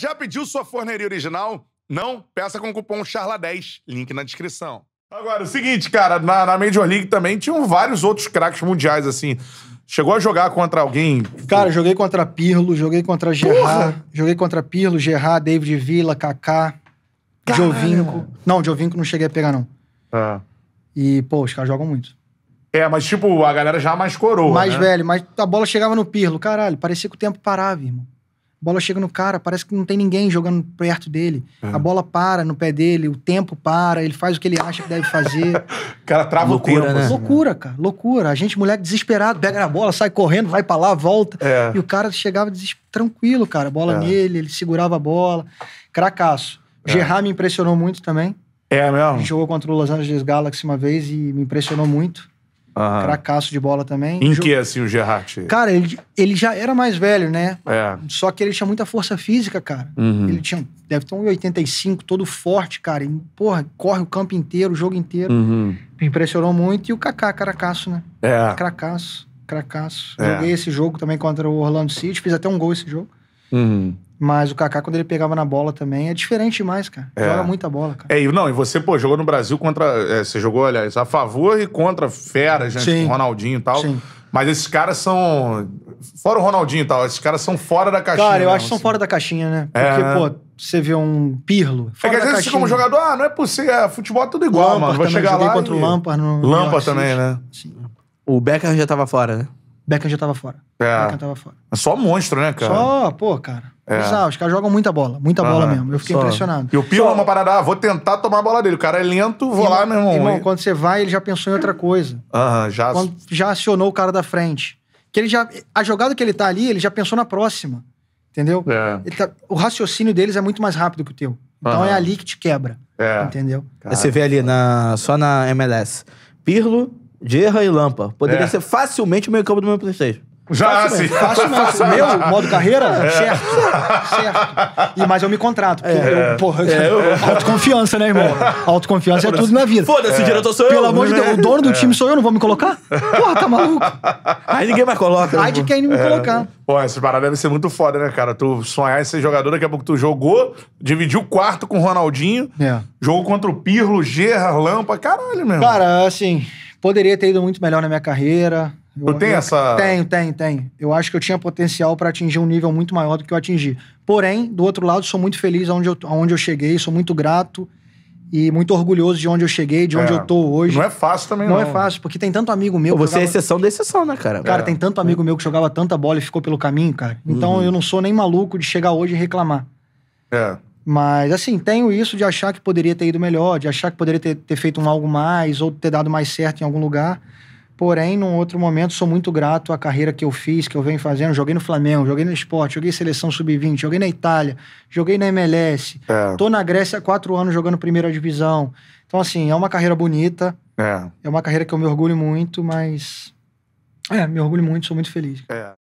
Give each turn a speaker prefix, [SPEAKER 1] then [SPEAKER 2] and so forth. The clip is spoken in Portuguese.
[SPEAKER 1] já pediu sua forneria original? Não? Peça com o cupom CHARLA10, link na descrição. Agora, o seguinte, cara, na, na Major League também tinham vários outros craques mundiais, assim. Chegou a jogar contra alguém? Cara, joguei contra Pirlo, joguei contra Gerard, Porra!
[SPEAKER 2] joguei contra Pirlo, Gerard, David Villa, Kaká, Caralho. Jovinco. Não, Jovinco não cheguei
[SPEAKER 1] a pegar, não. É. E, pô, os caras jogam muito. É, mas tipo, a galera já mais coroa, Mais né? velho,
[SPEAKER 2] mas a bola chegava no Pirlo. Caralho, parecia que o tempo parava, irmão bola chega no cara, parece que não tem ninguém jogando perto dele. Uhum. A bola para no pé dele, o tempo para, ele faz o que ele acha que deve fazer. o cara trava loucura, o tempo. Né? Loucura, cara, loucura. A gente, moleque desesperado, pega na bola, sai correndo, vai para lá, volta. É. E o cara chegava tranquilo, cara. Bola é. nele, ele segurava a bola. Cracasso. É. Gerard me impressionou muito também. É mesmo? Jogou contra o Los Angeles Galaxy uma vez e me impressionou muito. Aham. Cracaço de bola também. Em
[SPEAKER 1] que, assim, o Gerrard? Cara,
[SPEAKER 2] ele, ele já era mais velho, né? É. Só que ele tinha muita força física, cara. Uhum. Ele tinha, deve ter um 85, todo forte, cara. E, porra, corre o campo inteiro, o jogo inteiro. Uhum. Me impressionou muito. E o Kaká, Cracaço, né? É. Cracaço, Cracaço. É. Joguei esse jogo também contra o Orlando City, fiz até um gol esse jogo. Uhum. Mas o Kaká, quando ele pegava na bola também, é diferente demais, cara. É. Joga muita bola,
[SPEAKER 1] cara. É, e não, e você, pô, jogou no Brasil contra. É, você jogou, aliás, a favor e contra feras, gente, Sim. Ronaldinho e tal. Sim. Mas esses caras são. Fora o Ronaldinho e tal, esses caras são fora da caixinha. Cara, eu acho que são assim. fora da caixinha, né? É, Porque, é. pô, você vê um Pirlo. Fora é que às vezes você, como jogador, ah, não é possível, é, futebol é tudo igual, Lampard mano. Vai chegar lá. contra e... o Lampard no. Lampard também, né? Sim. O Becker já tava fora, né?
[SPEAKER 2] Beckham já tava fora.
[SPEAKER 1] É. Beckham tava fora. É só monstro, né, cara? Só, pô, cara. É. Bizarro,
[SPEAKER 2] os caras jogam muita bola, muita bola mesmo. Eu fiquei Só. impressionado. E o Pirlo é uma
[SPEAKER 1] parada, ah, vou tentar tomar a bola dele. O cara é lento, vou lá, meu irmão. Irmão, quando você vai, ele já pensou em outra coisa. Aham, já. Quando já acionou o cara da
[SPEAKER 2] frente. Que ele já. A jogada que ele tá ali, ele já pensou na próxima. Entendeu? É. Ele tá- o raciocínio deles é muito mais rápido que o teu. Então é ali que te quebra.
[SPEAKER 1] É. Entendeu? Você vê ali na, só na MLS. Pirlo, Gerra e Lampa. Poderia É. ser facilmente o meio-campo do meu PlayStation. Já, assim. Faço mesmo. Meu modo carreira? É. Certo. Certo.
[SPEAKER 2] E, mas eu me contrato. Porque é. eu, porra, é, autoconfiança, né, irmão? Autoconfiança é tudo na vida. Foda-se, diretor sou eu. Pelo amor de né? Deus, o dono do time sou eu, não vou me colocar?
[SPEAKER 1] Porra, tá maluco? Aí ninguém mais coloca. Né, Ai de quem me colocar. Pô, essa parada deve ser muito foda, né, cara? Tu sonhar em ser jogador, daqui a pouco tu jogou, dividiu o quarto com o Ronaldinho, É. jogou contra o Pirlo, Gerra, Lampa, caralho, meu Cara, assim, Poderia ter ido muito melhor na minha carreira. Eu, eu tenho eu, essa. Tenho,
[SPEAKER 2] tenho, tenho. Eu acho que eu tinha potencial para atingir um nível muito maior do que eu atingi. Porém, do outro lado, sou muito feliz aonde eu, aonde eu cheguei, sou muito grato e muito orgulhoso de onde eu cheguei, de onde é. eu tô hoje. Não é fácil também, não. É não é fácil, porque tem tanto amigo meu. Você é jogava... é exceção da exceção, né,
[SPEAKER 1] cara? Cara, é. tem
[SPEAKER 2] tanto amigo meu que jogava tanta bola e ficou pelo caminho, cara. Então uhum. eu não sou nem maluco de chegar hoje e reclamar. É. Mas, assim, tenho isso de achar que poderia ter ido melhor, de achar que poderia ter, ter feito um algo mais ou ter dado mais certo em algum lugar. Porém, num outro momento, sou muito grato à carreira que eu fiz, que eu venho fazendo. Joguei no Flamengo, joguei no esporte, joguei seleção sub-20, joguei na Itália, joguei na MLS. É. Tô na Grécia há quatro anos jogando primeira divisão. Então, assim, é uma carreira bonita. É. É uma carreira que eu me orgulho muito, mas. É, me orgulho muito, sou muito feliz. É.